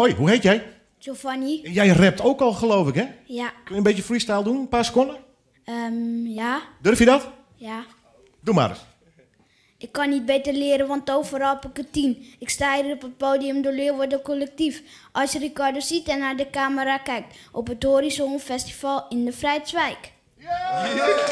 Hoi, hoe heet jij? Giovanni. Jij rapt ook al, geloof ik, hè? Ja. Kun je een beetje freestyle doen? Een paar seconden? Um, ja. Durf je dat? Ja. Doe maar eens. Ik kan niet beter leren, want overal heb ik het team. Ik sta hier op het podium door Leeuwarden Collectief. Als je Ricardo ziet en naar de camera kijkt. Op het Horizon Festival in de Vrijtswijk. Yeah!